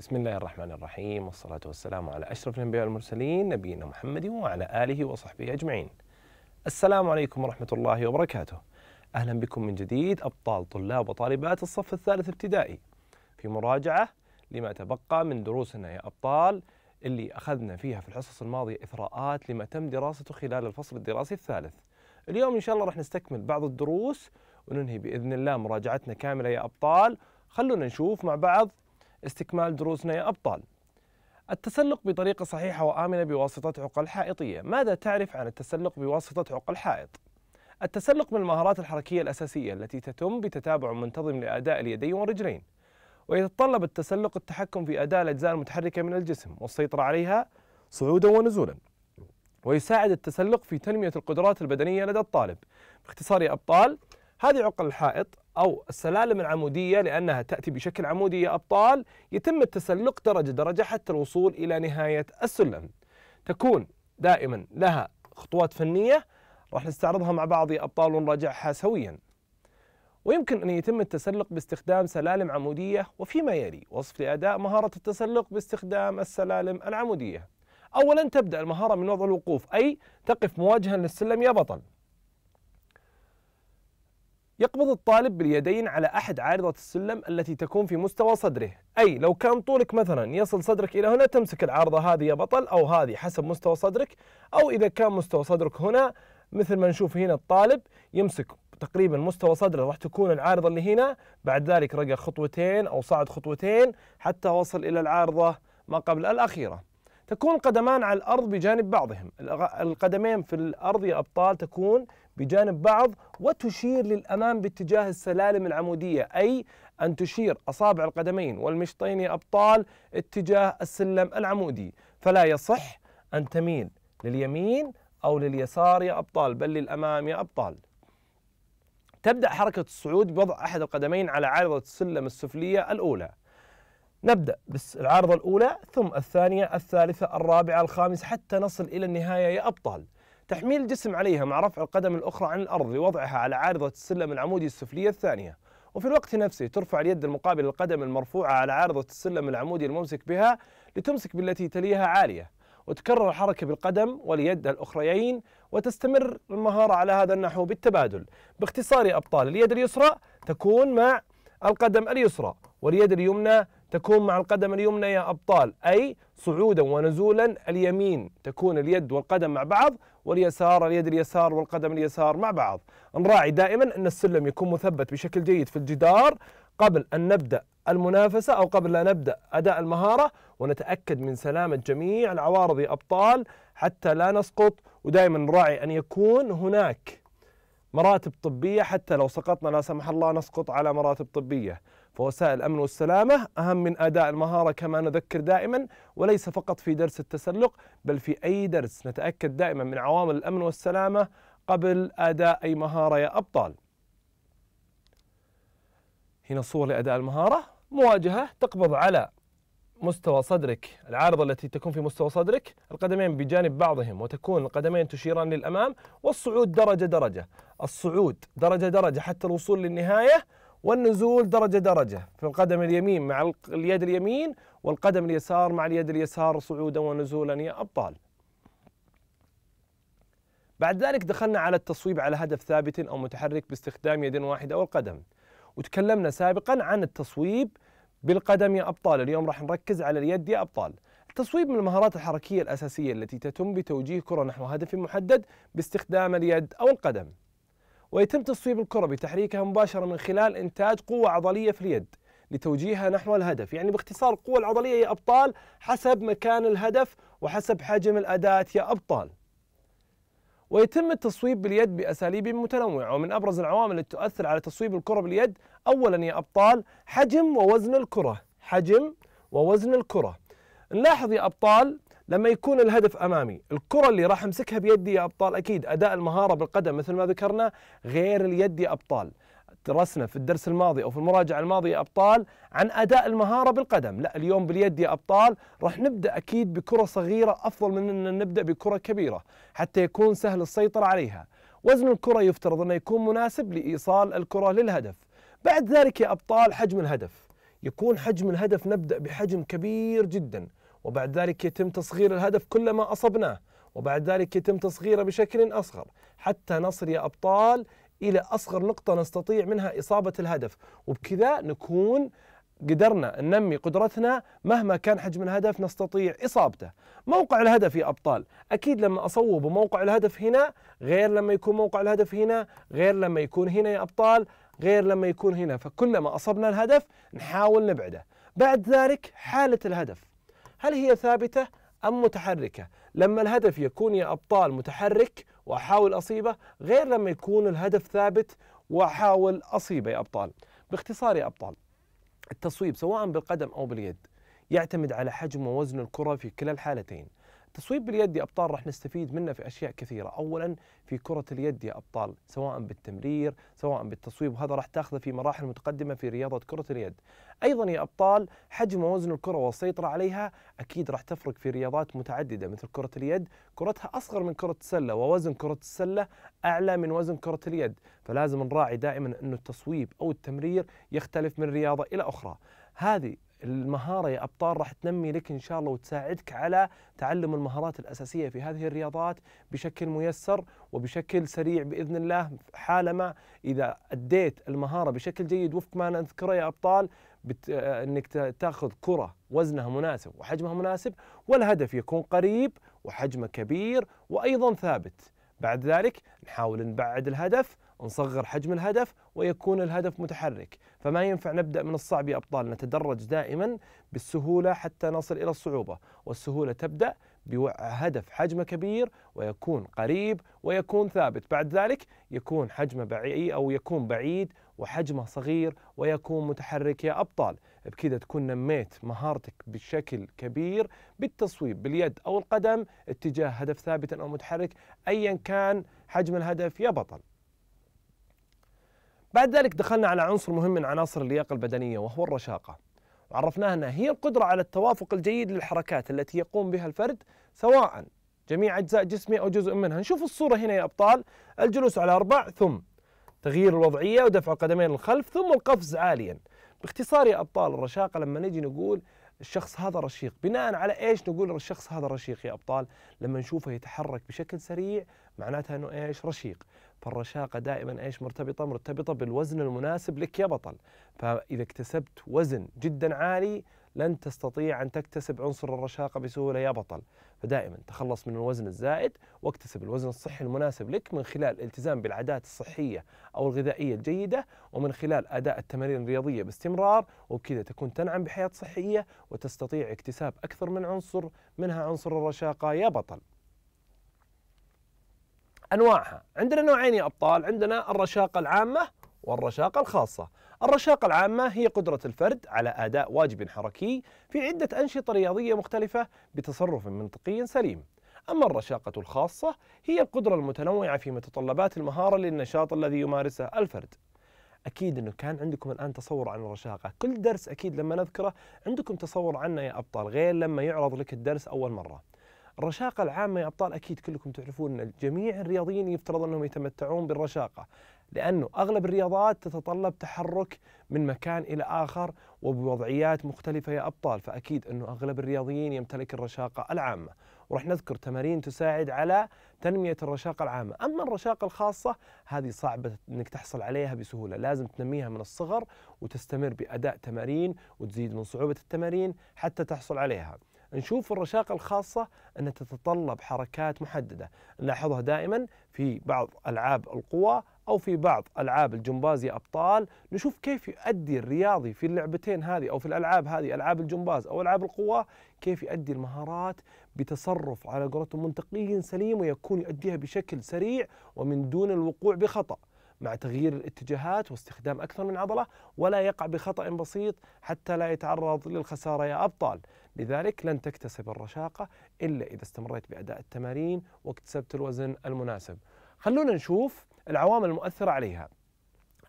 بسم الله الرحمن الرحيم والصلاة والسلام على أشرف الأنبياء والمرسلين نبينا محمد وعلى آله وصحبه أجمعين السلام عليكم ورحمة الله وبركاته أهلا بكم من جديد أبطال طلاب وطالبات الصف الثالث ابتدائي في مراجعة لما تبقى من دروسنا يا أبطال اللي أخذنا فيها في الحصص الماضية إثراءات لما تم دراسته خلال الفصل الدراسي الثالث اليوم إن شاء الله راح نستكمل بعض الدروس وننهي بإذن الله مراجعتنا كاملة يا أبطال خلونا نشوف مع بعض استكمال دروسنا يا أبطال التسلق بطريقة صحيحة وآمنة بواسطة عقل حائطية ماذا تعرف عن التسلق بواسطة عقل حائط؟ التسلق من المهارات الحركية الأساسية التي تتم بتتابع منتظم لأداء اليدين والرجلين ويتطلب التسلق التحكم في أداء الأجزاء المتحركة من الجسم والسيطرة عليها صعودا ونزولا ويساعد التسلق في تنمية القدرات البدنية لدى الطالب باختصار يا أبطال هذه عقل الحائط أو السلالم العمودية لأنها تأتي بشكل عمودي يا أبطال يتم التسلق درجة درجة حتى الوصول إلى نهاية السلم تكون دائما لها خطوات فنية راح نستعرضها مع بعض يا أبطال ونراجعها سويا ويمكن أن يتم التسلق باستخدام سلالم عمودية وفيما يلي وصف لأداء مهارة التسلق باستخدام السلالم العمودية أولا تبدأ المهارة من وضع الوقوف أي تقف مواجها للسلم يا بطل يقبض الطالب باليدين على أحد عارضة السلم التي تكون في مستوى صدره أي لو كان طولك مثلا يصل صدرك إلى هنا تمسك العارضة هذه يا بطل أو هذه حسب مستوى صدرك أو إذا كان مستوى صدرك هنا مثل ما نشوف هنا الطالب يمسك تقريبا مستوى صدره راح تكون العارضة اللي هنا بعد ذلك رقى خطوتين أو صعد خطوتين حتى وصل إلى العارضة ما قبل الأخيرة تكون قدمان على الأرض بجانب بعضهم القدمين في الأرض يا أبطال تكون بجانب بعض وتشير للأمام باتجاه السلالم العمودية أي أن تشير أصابع القدمين والمشطين يا أبطال اتجاه السلم العمودي فلا يصح أن تميل لليمين أو لليسار يا أبطال بل للأمام يا أبطال تبدأ حركة الصعود بوضع أحد القدمين على عارضة السلم السفلية الأولى نبدأ بالعارضة الأولى ثم الثانية الثالثة الرابعة الخامسة حتى نصل إلى النهاية يا أبطال تحميل الجسم عليها مع رفع القدم الأخرى عن الأرض لوضعها على عارضة السلم العمودي السفلية الثانية وفي الوقت نفسه ترفع اليد المقابلة للقدم المرفوعة على عارضة السلم العمودي الممسك بها لتمسك بالتي تليها عالية وتكرر الحركة بالقدم واليد الأخريين وتستمر المهارة على هذا النحو بالتبادل باختصار يا أبطال اليد اليسرى تكون مع القدم اليسرى واليد اليمنى تكون مع القدم اليمنى يا أبطال أي صعودا ونزولا اليمين تكون اليد والقدم مع بعض واليسار اليد اليسار والقدم اليسار مع بعض نراعي دائما أن السلم يكون مثبت بشكل جيد في الجدار قبل أن نبدأ المنافسة أو قبل أن نبدأ أداء المهارة ونتأكد من سلامة جميع العوارض يا أبطال حتى لا نسقط ودائما نراعي أن يكون هناك مراتب طبية حتى لو سقطنا لا سمح الله نسقط على مراتب طبية فوسائل الأمن والسلامة أهم من أداء المهارة كما نذكر دائما وليس فقط في درس التسلق بل في أي درس نتأكد دائما من عوامل الأمن والسلامة قبل أداء أي مهارة يا أبطال هنا صور لأداء المهارة مواجهة تقبض على مستوى صدرك العارضة التي تكون في مستوى صدرك القدمين بجانب بعضهم وتكون القدمين تشيران للأمام والصعود درجة درجة الصعود درجة درجة حتى الوصول للنهاية والنزول درجة درجة في القدم اليمين مع اليد اليمين والقدم اليسار مع اليد اليسار صعودا ونزولا يا أبطال بعد ذلك دخلنا على التصويب على هدف ثابت أو متحرك باستخدام يد واحدة أو القدم وتكلمنا سابقا عن التصويب بالقدم يا أبطال اليوم راح نركز على اليد يا أبطال التصويب من المهارات الحركية الأساسية التي تتم بتوجيه كرة نحو هدف محدد باستخدام اليد أو القدم ويتم تصويب الكرة بتحريكها مباشرة من خلال إنتاج قوة عضلية في اليد لتوجيهها نحو الهدف يعني باختصار القوة العضلية يا أبطال حسب مكان الهدف وحسب حجم الأداة يا أبطال ويتم التصويب باليد بأساليب متنوعة ومن أبرز العوامل التي تؤثر على تصويب الكرة باليد أولا يا أبطال حجم ووزن الكرة حجم ووزن الكرة نلاحظ يا أبطال لما يكون الهدف امامي الكره اللي راح امسكها بيدي يا ابطال اكيد اداء المهاره بالقدم مثل ما ذكرنا غير اليد يا ابطال درسنا في الدرس الماضي او في المراجعه الماضيه يا ابطال عن اداء المهاره بالقدم لا اليوم باليد يا ابطال راح نبدا اكيد بكره صغيره افضل من ان نبدا بكره كبيره حتى يكون سهل السيطره عليها وزن الكره يفترض انه يكون مناسب لايصال الكره للهدف بعد ذلك يا ابطال حجم الهدف يكون حجم الهدف نبدا بحجم كبير جدا وبعد ذلك يتم تصغير الهدف كلما أصبناه وبعد ذلك يتم تصغيره بشكل أصغر حتى نصل يا أبطال إلى أصغر نقطة نستطيع منها إصابة الهدف وبكذا نكون قدرنا ننمي قدرتنا مهما كان حجم الهدف نستطيع إصابته موقع الهدف يا أبطال أكيد لما أصوب موقع الهدف هنا غير لما يكون موقع الهدف هنا غير لما يكون هنا يا أبطال غير لما يكون هنا فكلما أصبنا الهدف نحاول نبعده بعد ذلك حالة الهدف هل هي ثابتة أم متحركة لما الهدف يكون يا أبطال متحرك وأحاول أصيبه غير لما يكون الهدف ثابت وأحاول أصيبه يا أبطال باختصار يا أبطال التصويب سواء بالقدم أو باليد يعتمد على حجم ووزن الكرة في كلا الحالتين تصويب باليد يا ابطال راح نستفيد منه في اشياء كثيره، اولا في كره اليد يا ابطال سواء بالتمرير، سواء بالتصويب وهذا راح تاخذه في مراحل متقدمه في رياضه كره اليد. ايضا يا ابطال حجم ووزن الكره والسيطره عليها اكيد راح تفرق في رياضات متعدده مثل كره اليد، كرتها اصغر من كره السله ووزن كره السله اعلى من وزن كره اليد، فلازم نراعي دائما انه التصويب او التمرير يختلف من رياضه الى اخرى. هذه المهارة يا أبطال راح تنمي لك إن شاء الله وتساعدك على تعلم المهارات الأساسية في هذه الرياضات بشكل ميسر وبشكل سريع بإذن الله حالما إذا أديت المهارة بشكل جيد وفق ما نذكره يا أبطال بت... آه، أنك تأخذ كرة وزنها مناسب وحجمها مناسب والهدف يكون قريب وحجمه كبير وأيضا ثابت بعد ذلك نحاول نبعد الهدف نصغر حجم الهدف ويكون الهدف متحرك فما ينفع نبدأ من الصعب يا أبطال نتدرج دائما بالسهولة حتى نصل إلى الصعوبة والسهولة تبدأ بهدف حجمه كبير ويكون قريب ويكون ثابت بعد ذلك يكون حجمه بعيد أو يكون بعيد وحجمه صغير ويكون متحرك يا أبطال بكذا تكون نميت مهارتك بشكل كبير بالتصويب باليد أو القدم اتجاه هدف ثابت أو متحرك أيا كان حجم الهدف يا بطل بعد ذلك دخلنا على عنصر مهم من عناصر اللياقة البدنية وهو الرشاقة وعرفناها أنها هي القدرة على التوافق الجيد للحركات التي يقوم بها الفرد سواء جميع أجزاء جسمه أو جزء منها نشوف الصورة هنا يا أبطال الجلوس على أربع ثم تغيير الوضعية ودفع القدمين للخلف ثم القفز عاليا باختصار يا أبطال الرشاقة لما نجي نقول الشخص هذا رشيق بناء على ايش نقول الشخص هذا رشيق يا ابطال لما نشوفه يتحرك بشكل سريع معناتها انه ايش رشيق فالرشاقة دائما ايش مرتبطة؟ مرتبطة بالوزن المناسب لك يا بطل فإذا اكتسبت وزن جدا عالي لن تستطيع أن تكتسب عنصر الرشاقة بسهولة يا بطل فدائما تخلص من الوزن الزائد واكتسب الوزن الصحي المناسب لك من خلال الالتزام بالعادات الصحية أو الغذائية الجيدة ومن خلال أداء التمارين الرياضية باستمرار وبكذا تكون تنعم بحياة صحية وتستطيع اكتساب أكثر من عنصر منها عنصر الرشاقة يا بطل انواعها عندنا نوعين يا ابطال عندنا الرشاقه العامه والرشاقه الخاصه الرشاقة العامة هي قدرة الفرد على أداء واجب حركي في عدة أنشطة رياضية مختلفة بتصرف منطقي سليم. أما الرشاقة الخاصة هي القدرة المتنوعة في متطلبات المهارة للنشاط الذي يمارسه الفرد. أكيد أنه كان عندكم الآن تصور عن الرشاقة، كل درس أكيد لما نذكره عندكم تصور عنه يا أبطال غير لما يعرض لك الدرس أول مرة. الرشاقة العامة يا أبطال أكيد كلكم تعرفون أن جميع الرياضيين يفترض أنهم يتمتعون بالرشاقة لأنه أغلب الرياضات تتطلب تحرك من مكان إلى آخر وبوضعيات مختلفة يا أبطال فأكيد أنه أغلب الرياضيين يمتلك الرشاقة العامة وراح نذكر تمارين تساعد على تنمية الرشاقة العامة أما الرشاقة الخاصة هذه صعبة أنك تحصل عليها بسهولة لازم تنميها من الصغر وتستمر بأداء تمارين وتزيد من صعوبة التمارين حتى تحصل عليها نشوف الرشاقة الخاصة أن تتطلب حركات محددة نلاحظها دائما في بعض ألعاب القوى أو في بعض ألعاب الجمبازي أبطال نشوف كيف يؤدي الرياضي في اللعبتين هذه أو في الألعاب هذه ألعاب الجمباز أو ألعاب القوى كيف يؤدي المهارات بتصرف على قولتهم منطقي سليم ويكون يؤديها بشكل سريع ومن دون الوقوع بخطأ مع تغيير الاتجاهات واستخدام أكثر من عضلة ولا يقع بخطأ بسيط حتى لا يتعرض للخسارة يا أبطال لذلك لن تكتسب الرشاقة إلا إذا استمريت بأداء التمارين واكتسبت الوزن المناسب خلونا نشوف العوامل المؤثرة عليها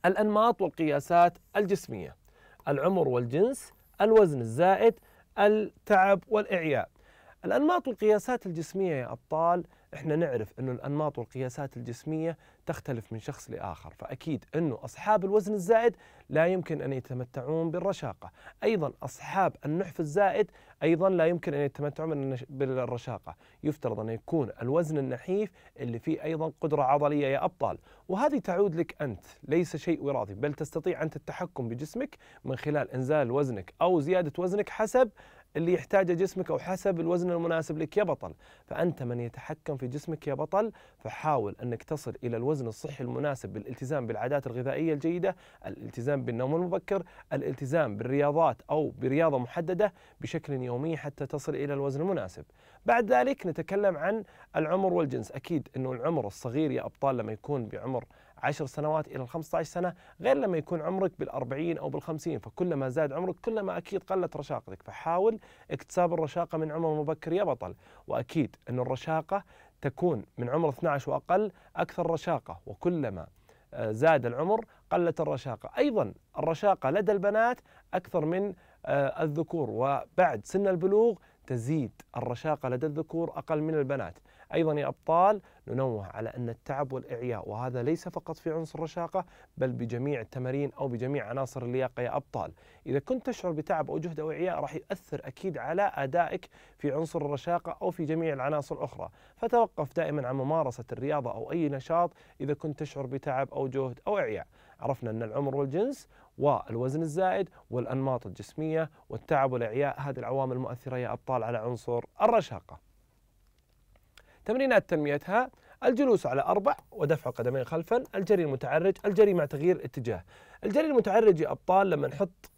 الأنماط والقياسات الجسمية العمر والجنس الوزن الزائد التعب والإعياء الأنماط والقياسات الجسمية يا أبطال احنا نعرف انه الانماط والقياسات الجسميه تختلف من شخص لاخر فاكيد انه اصحاب الوزن الزائد لا يمكن ان يتمتعون بالرشاقه ايضا اصحاب النحف الزائد ايضا لا يمكن ان يتمتعون بالرشاقه يفترض ان يكون الوزن النحيف اللي فيه ايضا قدره عضليه يا ابطال وهذه تعود لك انت ليس شيء وراثي بل تستطيع انت التحكم بجسمك من خلال انزال وزنك او زياده وزنك حسب اللي يحتاجه جسمك او حسب الوزن المناسب لك يا بطل، فانت من يتحكم في جسمك يا بطل، فحاول انك تصل الى الوزن الصحي المناسب بالالتزام بالعادات الغذائيه الجيده، الالتزام بالنوم المبكر، الالتزام بالرياضات او برياضه محدده بشكل يومي حتى تصل الى الوزن المناسب. بعد ذلك نتكلم عن العمر والجنس، اكيد انه العمر الصغير يا ابطال لما يكون بعمر 10 سنوات الى 15 سنه غير لما يكون عمرك بالأربعين 40 او بالخمسين 50 فكلما زاد عمرك كلما اكيد قلت رشاقتك فحاول اكتساب الرشاقه من عمر مبكر يا بطل واكيد ان الرشاقه تكون من عمر 12 واقل اكثر رشاقه وكلما آه، زاد العمر قلت الرشاقه ايضا الرشاقه لدى البنات اكثر من آه، الذكور وبعد سن البلوغ تزيد الرشاقه لدى الذكور اقل من البنات أيضا يا أبطال ننوه على أن التعب والإعياء وهذا ليس فقط في عنصر الرشاقة بل بجميع التمارين أو بجميع عناصر اللياقة يا أبطال إذا كنت تشعر بتعب أو جهد أو إعياء راح يؤثر أكيد على أدائك في عنصر الرشاقة أو في جميع العناصر الأخرى فتوقف دائما عن ممارسة الرياضة أو أي نشاط إذا كنت تشعر بتعب أو جهد أو إعياء عرفنا أن العمر والجنس والوزن الزائد والأنماط الجسمية والتعب والإعياء هذه العوامل المؤثرة يا أبطال على عنصر الرشاقة تمرينات تنميتها الجلوس على أربع ودفع قدمين خلفا الجري المتعرج الجري مع تغيير اتجاه الجري المتعرج يا أبطال لما نحط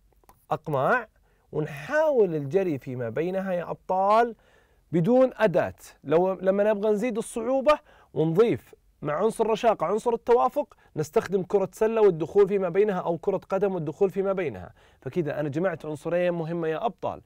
أقماع ونحاول الجري فيما بينها يا أبطال بدون أداة لو لما نبغى نزيد الصعوبة ونضيف مع عنصر الرشاقة عنصر التوافق نستخدم كرة سلة والدخول فيما بينها أو كرة قدم والدخول فيما بينها فكذا أنا جمعت عنصرين مهمة يا أبطال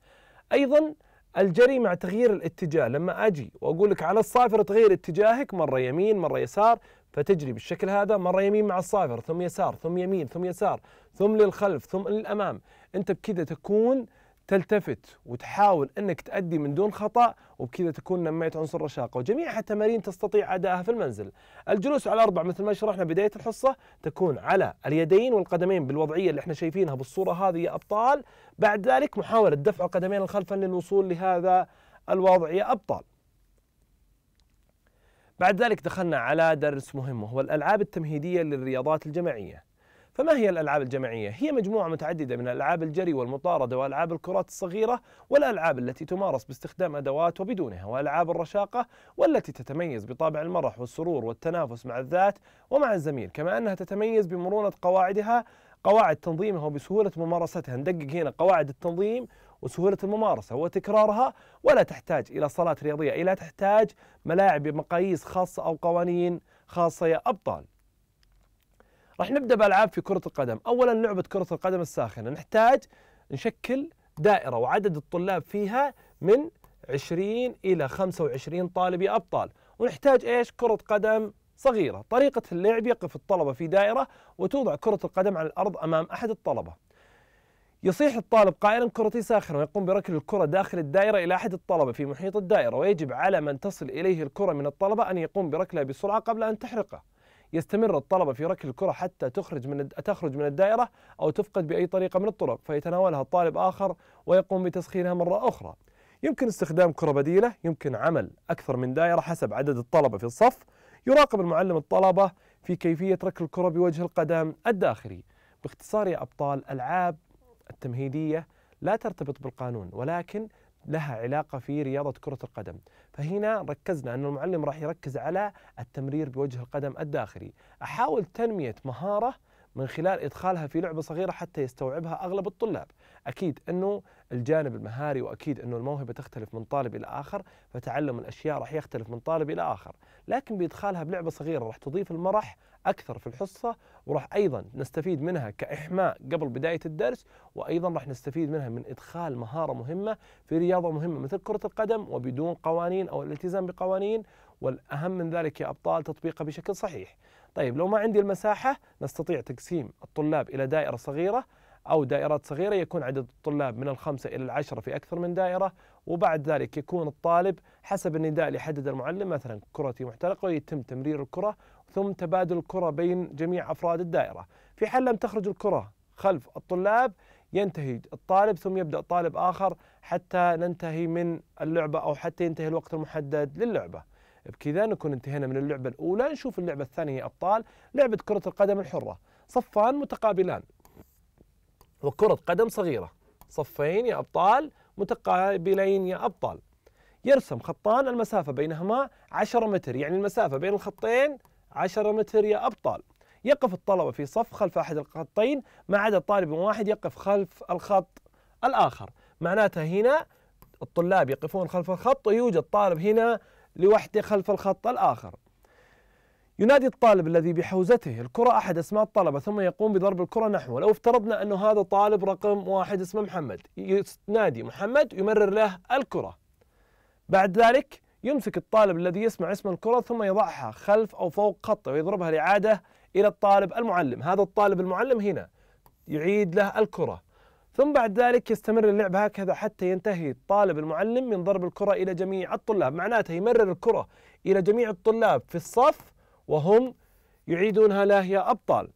أيضا الجري مع تغيير الاتجاه لما أجي وأقول لك على الصافر تغير اتجاهك مرة يمين مرة يسار فتجري بالشكل هذا مرة يمين مع الصافر ثم يسار ثم يمين ثم يسار ثم للخلف ثم للأمام أنت بكذا تكون تلتفت وتحاول انك تأدي من دون خطأ وبكذا تكون نميت عنصر الرشاقة وجميعها التمارين تستطيع أدائها في المنزل الجلوس على الأربع مثل ما شرحنا بداية الحصة تكون على اليدين والقدمين بالوضعية اللي احنا شايفينها بالصورة هذه يا أبطال بعد ذلك محاولة دفع القدمين خلفا للوصول لهذا الوضع يا أبطال بعد ذلك دخلنا على درس مهم وهو الألعاب التمهيدية للرياضات الجماعية فما هي الألعاب الجماعية؟ هي مجموعة متعددة من ألعاب الجري والمطاردة وألعاب الكرات الصغيرة والألعاب التي تمارس باستخدام أدوات وبدونها وألعاب الرشاقة والتي تتميز بطابع المرح والسرور والتنافس مع الذات ومع الزميل كما أنها تتميز بمرونة قواعدها قواعد تنظيمها وبسهولة ممارستها ندقق هنا قواعد التنظيم وسهولة الممارسة وتكرارها ولا تحتاج إلى صالات رياضية إلى تحتاج ملاعب بمقاييس خاصة أو قوانين خاصة يا أبطال راح نبدا بالعاب في كره القدم اولا لعبه كره القدم الساخنه نحتاج نشكل دائره وعدد الطلاب فيها من 20 الى 25 طالب يا ابطال ونحتاج ايش كره قدم صغيره طريقه اللعب يقف الطلبه في دائره وتوضع كره القدم على الارض امام احد الطلبه يصيح الطالب قائلا كرتي ساخنه ويقوم بركل الكره داخل الدائره الى احد الطلبه في محيط الدائره ويجب على من تصل اليه الكره من الطلبه ان يقوم بركلها بسرعه قبل ان تحرقه يستمر الطلبة في ركل الكرة حتى تخرج من تخرج من الدائرة أو تفقد بأي طريقة من الطرق فيتناولها طالب آخر ويقوم بتسخينها مرة أخرى يمكن استخدام كرة بديلة يمكن عمل أكثر من دائرة حسب عدد الطلبة في الصف يراقب المعلم الطلبة في كيفية ركل الكرة بوجه القدم الداخلي باختصار يا أبطال ألعاب التمهيدية لا ترتبط بالقانون ولكن لها علاقة في رياضة كرة القدم فهنا ركزنا أن المعلم راح يركز على التمرير بوجه القدم الداخلي أحاول تنمية مهارة من خلال إدخالها في لعبة صغيرة حتى يستوعبها أغلب الطلاب أكيد أنه الجانب المهاري وأكيد أنه الموهبة تختلف من طالب إلى آخر فتعلم الأشياء راح يختلف من طالب إلى آخر لكن بإدخالها بلعبة صغيرة راح تضيف المرح اكثر في الحصه وراح ايضا نستفيد منها كاحماء قبل بدايه الدرس وايضا راح نستفيد منها من ادخال مهاره مهمه في رياضه مهمه مثل كره القدم وبدون قوانين او الالتزام بقوانين والاهم من ذلك يا ابطال تطبيقها بشكل صحيح. طيب لو ما عندي المساحه نستطيع تقسيم الطلاب الى دائره صغيره أو دائرات صغيرة يكون عدد الطلاب من الخمسة إلى العشرة في أكثر من دائرة وبعد ذلك يكون الطالب حسب النداء اللي حدد المعلم مثلا كرتي محترقة ويتم تمرير الكرة ثم تبادل الكرة بين جميع أفراد الدائرة في حال لم تخرج الكرة خلف الطلاب ينتهي الطالب ثم يبدأ طالب آخر حتى ننتهي من اللعبة أو حتى ينتهي الوقت المحدد للعبة بكذا نكون انتهينا من اللعبة الأولى نشوف اللعبة الثانية أبطال لعبة كرة القدم الحرة صفان متقابلان وكرة قدم صغيرة صفين يا أبطال متقابلين يا أبطال يرسم خطان المسافة بينهما 10 متر يعني المسافة بين الخطين 10 متر يا أبطال يقف الطلبة في صف خلف أحد الخطين ما عدا طالب واحد يقف خلف الخط الآخر معناتها هنا الطلاب يقفون خلف الخط ويوجد طالب هنا لوحده خلف الخط الآخر ينادي الطالب الذي بحوزته الكرة أحد أسماء الطلبة ثم يقوم بضرب الكرة نحوه لو افترضنا أنه هذا طالب رقم واحد اسمه محمد ينادي محمد يمرر له الكرة بعد ذلك يمسك الطالب الذي يسمع اسم الكرة ثم يضعها خلف أو فوق خطه ويضربها لعادة إلى الطالب المعلم هذا الطالب المعلم هنا يعيد له الكرة ثم بعد ذلك يستمر اللعب هكذا حتى ينتهي الطالب المعلم من ضرب الكرة إلى جميع الطلاب معناته يمرر الكرة إلى جميع الطلاب في الصف وهم يعيدونها له يا أبطال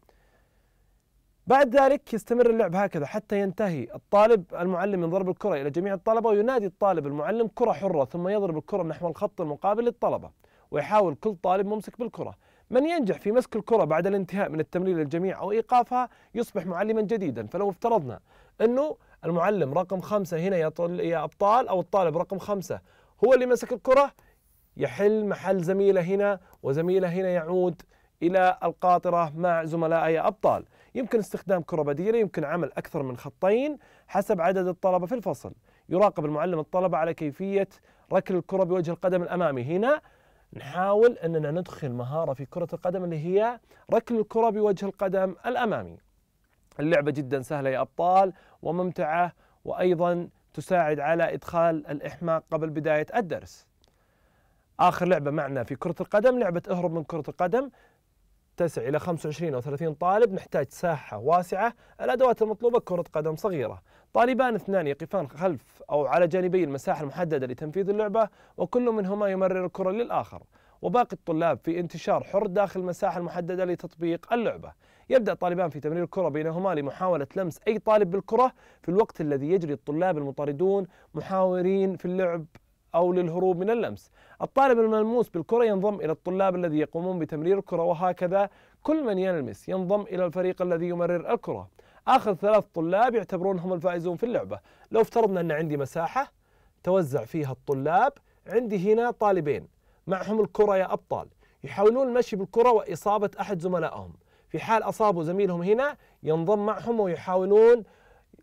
بعد ذلك يستمر اللعب هكذا حتى ينتهي الطالب المعلم من ضرب الكرة إلى جميع الطلبة وينادي الطالب المعلم كرة حرة ثم يضرب الكرة نحو الخط المقابل للطلبة ويحاول كل طالب ممسك بالكرة من ينجح في مسك الكرة بعد الانتهاء من التمرير للجميع أو إيقافها يصبح معلما جديدا فلو افترضنا أنه المعلم رقم خمسة هنا يا, يا أبطال أو الطالب رقم خمسة هو اللي مسك الكرة يحل محل زميله هنا وزميله هنا يعود إلى القاطرة مع زملائه يا أبطال يمكن استخدام كرة بديلة يمكن عمل أكثر من خطين حسب عدد الطلبة في الفصل يراقب المعلم الطلبة على كيفية ركل الكرة بوجه القدم الأمامي هنا نحاول أننا ندخل مهارة في كرة القدم اللي هي ركل الكرة بوجه القدم الأمامي اللعبة جدا سهلة يا أبطال وممتعة وأيضا تساعد على إدخال الإحماق قبل بداية الدرس آخر لعبة معنا في كرة القدم لعبة اهرب من كرة القدم تسع إلى 25 أو 30 طالب نحتاج ساحة واسعة الأدوات المطلوبة كرة قدم صغيرة طالبان اثنان يقفان خلف أو على جانبي المساحة المحددة لتنفيذ اللعبة وكل منهما يمرر الكرة للآخر وباقي الطلاب في انتشار حر داخل المساحة المحددة لتطبيق اللعبة يبدأ طالبان في تمرير الكرة بينهما لمحاولة لمس أي طالب بالكرة في الوقت الذي يجري الطلاب المطاردون محاورين في اللعب أو للهروب من اللمس الطالب الملموس بالكرة ينضم إلى الطلاب الذي يقومون بتمرير الكرة وهكذا كل من يلمس ينضم إلى الفريق الذي يمرر الكرة آخر ثلاث طلاب يعتبرون هم الفائزون في اللعبة لو افترضنا أن عندي مساحة توزع فيها الطلاب عندي هنا طالبين معهم الكرة يا أبطال يحاولون المشي بالكرة وإصابة أحد زملائهم في حال أصابوا زميلهم هنا ينضم معهم ويحاولون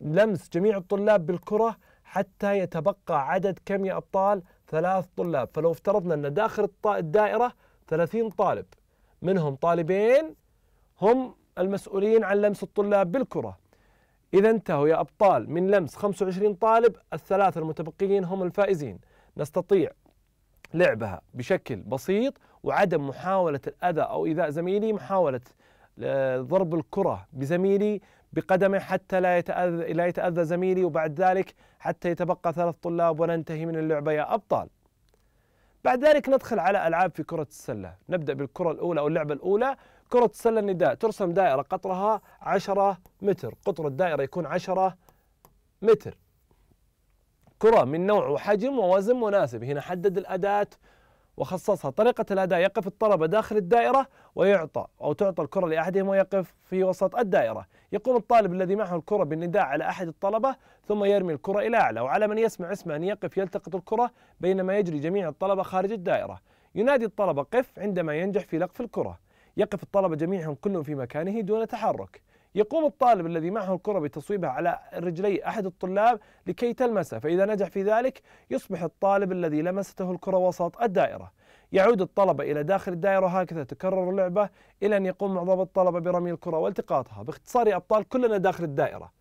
لمس جميع الطلاب بالكرة حتى يتبقى عدد كم يا أبطال ثلاث طلاب فلو افترضنا أن داخل الدائرة 30 طالب منهم طالبين هم المسؤولين عن لمس الطلاب بالكرة إذا انتهوا يا أبطال من لمس 25 طالب الثلاثة المتبقيين هم الفائزين نستطيع لعبها بشكل بسيط وعدم محاولة الأذى أو إيذاء زميلي محاولة آه، ضرب الكرة بزميلي بقدمه حتى لا يتأذى, لا يتأذى زميلي وبعد ذلك حتى يتبقى ثلاث طلاب وننتهي من اللعبة يا أبطال بعد ذلك ندخل على ألعاب في كرة السلة نبدأ بالكرة الأولى أو اللعبة الأولى كرة السلة النداء ترسم دائرة قطرها 10 متر قطر الدائرة يكون 10 متر كرة من نوع وحجم ووزن مناسب هنا حدد الأداة وخصصها طريقة الأداء يقف الطلبة داخل الدائرة ويعطى أو تعطى الكرة لأحدهم ويقف في وسط الدائرة يقوم الطالب الذي معه الكرة بالنداء على أحد الطلبة ثم يرمي الكرة إلى أعلى وعلى من يسمع اسمه أن يقف يلتقط الكرة بينما يجري جميع الطلبة خارج الدائرة ينادي الطلبة قف عندما ينجح في لقف الكرة يقف الطلبة جميعهم كلهم في مكانه دون تحرك يقوم الطالب الذي معه الكرة بتصويبها على رجلي أحد الطلاب لكي تلمسه فإذا نجح في ذلك يصبح الطالب الذي لمسته الكرة وسط الدائرة يعود الطلبة إلى داخل الدائرة هكذا تكرر اللعبة إلى أن يقوم معظم الطلبة برمي الكرة والتقاطها باختصار يا أبطال كلنا داخل الدائرة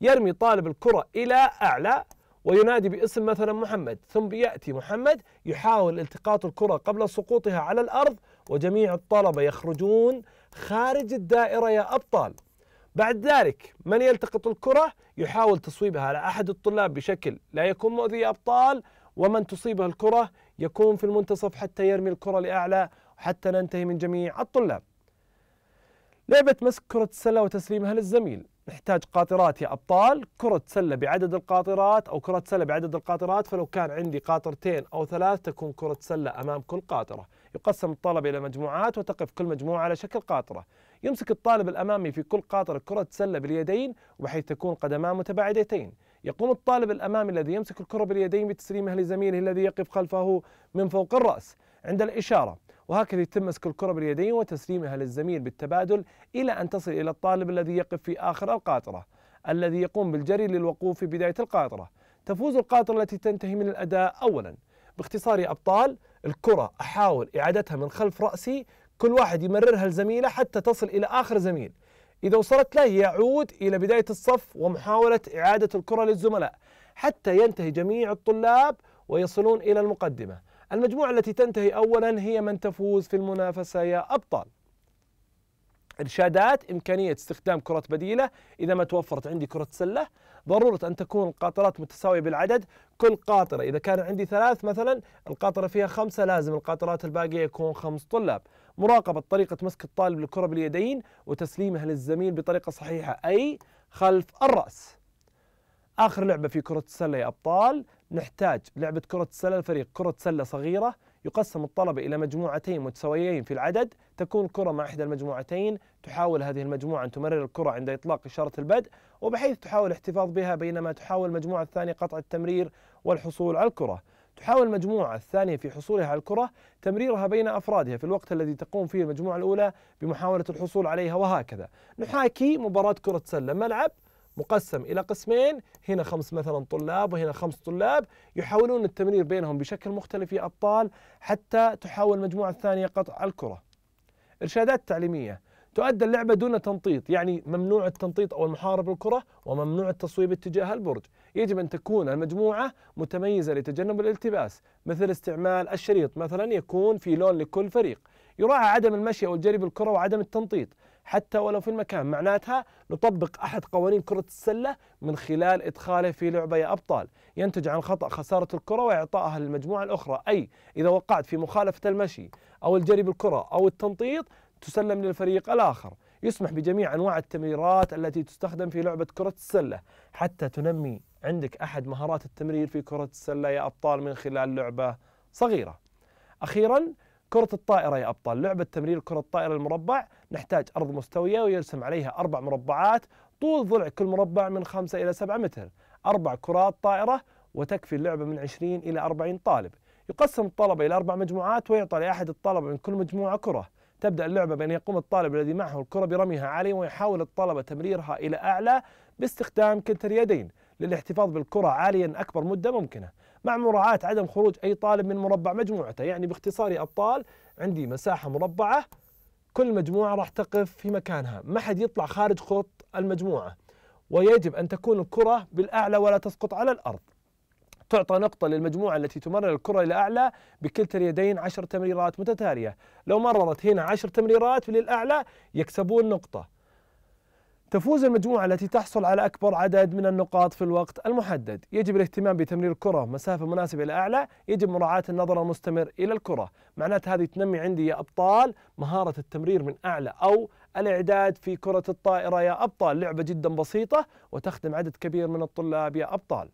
يرمي طالب الكرة إلى أعلى وينادي باسم مثلا محمد ثم يأتي محمد يحاول التقاط الكرة قبل سقوطها على الأرض وجميع الطلبة يخرجون خارج الدائرة يا أبطال بعد ذلك من يلتقط الكرة يحاول تصويبها على أحد الطلاب بشكل لا يكون مؤذي أبطال ومن تصيبه الكرة يكون في المنتصف حتى يرمي الكرة لأعلى حتى ننتهي من جميع الطلاب لعبة مسك كرة السلة وتسليمها للزميل نحتاج قاطرات يا أبطال كرة سلة بعدد القاطرات أو كرة سلة بعدد القاطرات فلو كان عندي قاطرتين أو ثلاث تكون كرة سلة أمام كل قاطرة يقسم الطلبة إلى مجموعات وتقف كل مجموعة على شكل قاطرة يمسك الطالب الأمامي في كل قاطرة كرة سلة باليدين بحيث تكون قدماه متباعدتين يقوم الطالب الأمامي الذي يمسك الكرة باليدين بتسليمها لزميله الذي يقف خلفه من فوق الرأس عند الإشارة وهكذا يتم مسك الكرة باليدين وتسليمها للزميل بالتبادل إلى أن تصل إلى الطالب الذي يقف في آخر القاطرة الذي يقوم بالجري للوقوف في بداية القاطرة تفوز القاطرة التي تنتهي من الأداء أولا باختصار يا أبطال الكرة أحاول إعادتها من خلف رأسي كل واحد يمررها لزميله حتى تصل إلى آخر زميل إذا وصلت له يعود إلى بداية الصف ومحاولة إعادة الكرة للزملاء حتى ينتهي جميع الطلاب ويصلون إلى المقدمة المجموعة التي تنتهي أولا هي من تفوز في المنافسة يا أبطال إرشادات إمكانية استخدام كرة بديلة إذا ما توفرت عندي كرة سلة ضرورة أن تكون القاطرات متساوية بالعدد كل قاطرة إذا كان عندي ثلاث مثلا القاطرة فيها خمسة لازم القاطرات الباقية يكون خمس طلاب مراقبة طريقة مسك الطالب للكرة باليدين وتسليمها للزميل بطريقة صحيحة أي خلف الرأس آخر لعبة في كرة السلة يا أبطال نحتاج لعبة كرة السلة الفريق كرة سلة صغيرة يقسم الطلبة إلى مجموعتين متساويين في العدد تكون كرة مع إحدى المجموعتين تحاول هذه المجموعة أن تمرر الكرة عند إطلاق إشارة البدء وبحيث تحاول الاحتفاظ بها بينما تحاول المجموعة الثانية قطع التمرير والحصول على الكرة تحاول المجموعة الثانية في حصولها على الكرة تمريرها بين أفرادها في الوقت الذي تقوم فيه المجموعة الأولى بمحاولة الحصول عليها وهكذا نحاكي مباراة كرة سلة ملعب مقسم إلى قسمين هنا خمس مثلا طلاب وهنا خمس طلاب يحاولون التمرير بينهم بشكل مختلف يا أبطال حتى تحاول المجموعة الثانية قطع الكرة إرشادات تعليمية تؤدى اللعبة دون تنطيط يعني ممنوع التنطيط أو المحاربة بالكرة وممنوع التصويب اتجاه البرج يجب أن تكون المجموعة متميزة لتجنب الالتباس مثل استعمال الشريط مثلا يكون في لون لكل فريق يراعى عدم المشي أو الجري بالكرة وعدم التنطيط حتى ولو في المكان معناتها نطبق أحد قوانين كرة السلة من خلال إدخاله في لعبة يا أبطال ينتج عن خطأ خسارة الكرة وإعطائها للمجموعة الأخرى أي إذا وقعت في مخالفة المشي أو الجري بالكرة أو التنطيط تسلم للفريق الآخر يسمح بجميع أنواع التمريرات التي تستخدم في لعبة كرة السلة حتى تنمي عندك أحد مهارات التمرير في كرة السلة يا أبطال من خلال لعبة صغيرة أخيرا كرة الطائرة يا أبطال لعبة تمرير كرة الطائرة المربع نحتاج أرض مستوية ويرسم عليها أربع مربعات طول ضلع كل مربع من 5 إلى 7 متر أربع كرات طائرة وتكفي اللعبة من 20 إلى 40 طالب يقسم الطلبة إلى أربع مجموعات ويعطى لأحد الطلبة من كل مجموعة كرة تبدأ اللعبة بأن يقوم الطالب الذي معه الكرة برميها عليه ويحاول الطلبة تمريرها إلى أعلى باستخدام كلتا اليدين للاحتفاظ بالكرة عاليا أكبر مدة ممكنة مع مراعاة عدم خروج أي طالب من مربع مجموعته يعني باختصار يا أبطال عندي مساحة مربعة كل مجموعة راح تقف في مكانها ما حد يطلع خارج خط المجموعة ويجب أن تكون الكرة بالأعلى ولا تسقط على الأرض تعطى نقطة للمجموعة التي تمرر الكرة إلى أعلى بكلتا اليدين عشر تمريرات متتالية لو مررت هنا عشر تمريرات للأعلى يكسبون نقطة تفوز المجموعة التي تحصل على أكبر عدد من النقاط في الوقت المحدد يجب الاهتمام بتمرير الكرة مسافة مناسبة إلى أعلى يجب مراعاة النظر المستمر إلى الكرة معناته هذه تنمي عندي يا أبطال مهارة التمرير من أعلى أو الإعداد في كرة الطائرة يا أبطال لعبة جدا بسيطة وتخدم عدد كبير من الطلاب يا أبطال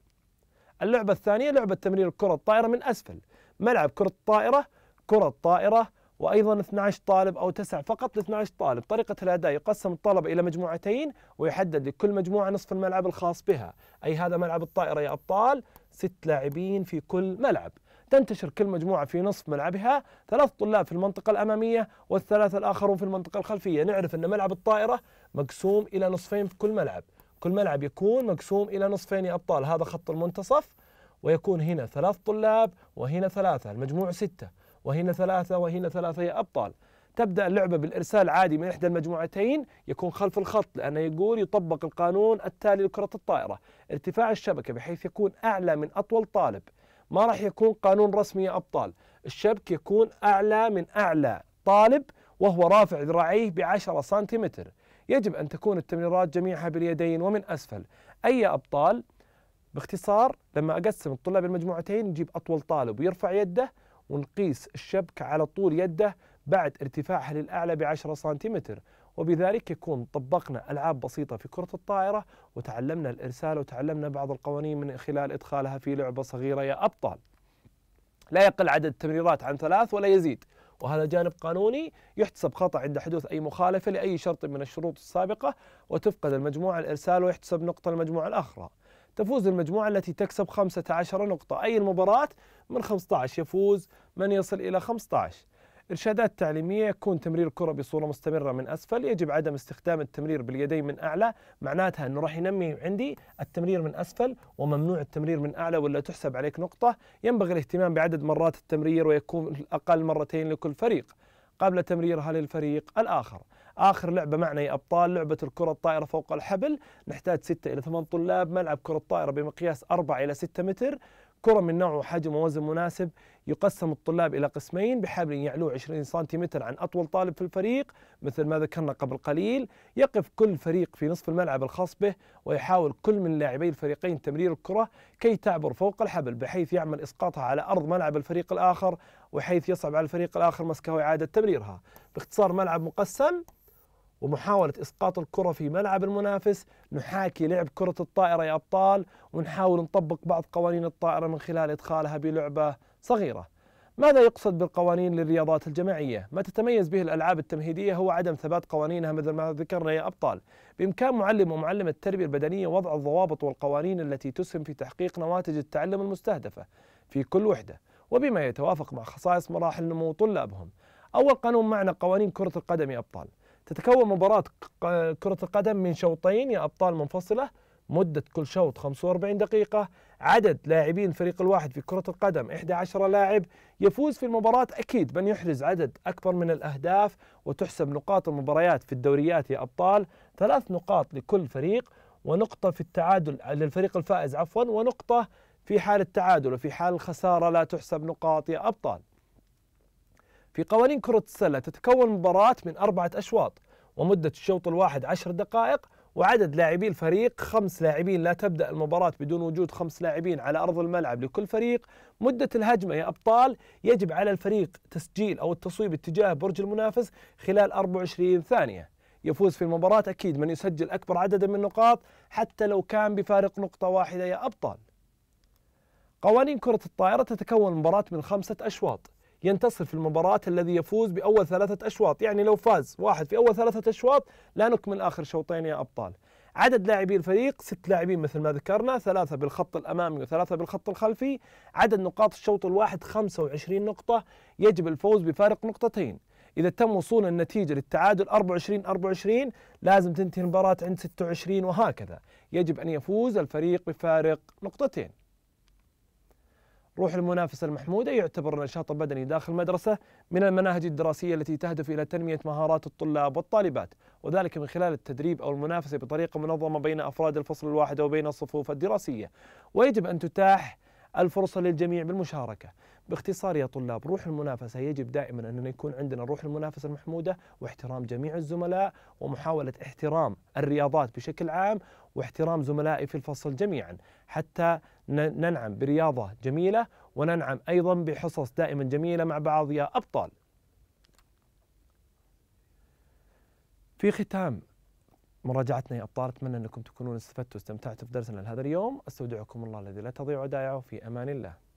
اللعبة الثانية لعبة تمرير كرة الطائرة من أسفل ملعب كرة الطائرة كرة طائرة وايضا 12 طالب او تسع فقط ل 12 طالب، طريقه الاداء يقسم الطلبه الى مجموعتين ويحدد لكل مجموعه نصف الملعب الخاص بها، اي هذا ملعب الطائره يا ابطال ست لاعبين في كل ملعب. تنتشر كل مجموعة في نصف ملعبها ثلاث طلاب في المنطقة الأمامية والثلاثة الآخرون في المنطقة الخلفية نعرف أن ملعب الطائرة مقسوم إلى نصفين في كل ملعب كل ملعب يكون مقسوم إلى نصفين يا أبطال هذا خط المنتصف ويكون هنا ثلاث طلاب وهنا ثلاثة المجموع ستة وهنا ثلاثة وهنا ثلاثة يا أبطال تبدأ اللعبة بالإرسال عادي من إحدى المجموعتين يكون خلف الخط لأنه يقول يطبق القانون التالي لكرة الطائرة ارتفاع الشبكة بحيث يكون أعلى من أطول طالب ما راح يكون قانون رسمي يا أبطال الشبك يكون أعلى من أعلى طالب وهو رافع ذراعيه بعشرة سنتيمتر يجب أن تكون التمريرات جميعها باليدين ومن أسفل أي أبطال باختصار لما أقسم الطلاب المجموعتين نجيب أطول طالب ويرفع يده ونقيس الشبكة على طول يده بعد ارتفاعها للأعلى بعشرة سنتيمتر وبذلك يكون طبقنا ألعاب بسيطة في كرة الطائرة وتعلمنا الإرسال وتعلمنا بعض القوانين من خلال إدخالها في لعبة صغيرة يا أبطال لا يقل عدد التمريرات عن ثلاث ولا يزيد وهذا جانب قانوني يحتسب خطأ عند حدوث أي مخالفة لأي شرط من الشروط السابقة وتفقد المجموعة الإرسال ويحتسب نقطة المجموعة الأخرى تفوز المجموعة التي تكسب 15 نقطة أي المباراة من 15 يفوز من يصل إلى 15 إرشادات تعليمية يكون تمرير الكرة بصورة مستمرة من أسفل يجب عدم استخدام التمرير باليدين من أعلى معناتها أنه راح ينمي عندي التمرير من أسفل وممنوع التمرير من أعلى ولا تحسب عليك نقطة ينبغي الاهتمام بعدد مرات التمرير ويكون اقل مرتين لكل فريق قبل تمريرها للفريق الآخر آخر لعبة معنا يا أبطال لعبة الكرة الطائرة فوق الحبل نحتاج 6 إلى 8 طلاب ملعب كرة الطائره بمقياس 4 إلى 6 متر كرة من نوع وحجم ووزن مناسب يقسم الطلاب إلى قسمين بحبل يعلوه 20 سنتيمتر عن أطول طالب في الفريق مثل ما ذكرنا قبل قليل يقف كل فريق في نصف الملعب الخاص به ويحاول كل من لاعبي الفريقين تمرير الكرة كي تعبر فوق الحبل بحيث يعمل إسقاطها على أرض ملعب الفريق الآخر وحيث يصعب على الفريق الآخر مسكها وإعادة تمريرها باختصار ملعب مقسم ومحاولة إسقاط الكرة في ملعب المنافس نحاكي لعب كرة الطائرة يا أبطال ونحاول نطبق بعض قوانين الطائرة من خلال إدخالها بلعبة صغيرة ماذا يقصد بالقوانين للرياضات الجماعية؟ ما تتميز به الألعاب التمهيدية هو عدم ثبات قوانينها مثل ما ذكرنا يا أبطال بإمكان معلم ومعلمة التربية البدنية وضع الضوابط والقوانين التي تسهم في تحقيق نواتج التعلم المستهدفة في كل وحدة وبما يتوافق مع خصائص مراحل نمو طلابهم أول قانون معنى قوانين كرة القدم يا أبطال تتكون مباراة كرة القدم من شوطين يا أبطال منفصلة مدة كل شوط 45 دقيقة عدد لاعبين الفريق الواحد في كرة القدم 11 لاعب يفوز في المباراة أكيد من يحرز عدد أكبر من الأهداف وتحسب نقاط المباريات في الدوريات يا أبطال ثلاث نقاط لكل فريق ونقطة في التعادل للفريق الفائز عفوا ونقطة في حال التعادل وفي حال الخسارة لا تحسب نقاط يا أبطال في قوانين كرة السلة تتكون المباراة من أربعة أشواط ومدة الشوط الواحد عشر دقائق وعدد لاعبي الفريق خمس لاعبين لا تبدأ المباراة بدون وجود خمس لاعبين على أرض الملعب لكل فريق مدة الهجمة يا أبطال يجب على الفريق تسجيل أو التصويب اتجاه برج المنافس خلال 24 ثانية يفوز في المباراة أكيد من يسجل أكبر عدد من النقاط حتى لو كان بفارق نقطة واحدة يا أبطال قوانين كرة الطائرة تتكون المباراة من خمسة أشواط ينتصر في المباراة الذي يفوز بأول ثلاثة أشواط يعني لو فاز واحد في أول ثلاثة أشواط لا نكمل آخر شوطين يا أبطال عدد لاعبي الفريق ست لاعبين مثل ما ذكرنا ثلاثة بالخط الأمامي وثلاثة بالخط الخلفي عدد نقاط الشوط الواحد 25 نقطة يجب الفوز بفارق نقطتين إذا تم وصول النتيجة للتعادل 24 24 لازم تنتهي المباراة عند 26 وهكذا يجب أن يفوز الفريق بفارق نقطتين روح المنافسة المحمودة يعتبر النشاط البدني داخل المدرسة من المناهج الدراسية التي تهدف إلى تنمية مهارات الطلاب والطالبات وذلك من خلال التدريب أو المنافسة بطريقة منظمة بين أفراد الفصل الواحد وبين الصفوف الدراسية ويجب أن تتاح الفرصة للجميع بالمشاركة باختصار يا طلاب روح المنافسة يجب دائما أن يكون عندنا روح المنافسة المحمودة واحترام جميع الزملاء ومحاولة احترام الرياضات بشكل عام واحترام زملائي في الفصل جميعا حتى ننعم برياضة جميلة وننعم أيضا بحصص دائما جميلة مع بعض يا أبطال في ختام مراجعتنا يا أبطال أتمنى أنكم تكونون استفدتوا واستمتعتوا في درسنا لهذا اليوم أستودعكم الله الذي لا تضيع ودائعه في أمان الله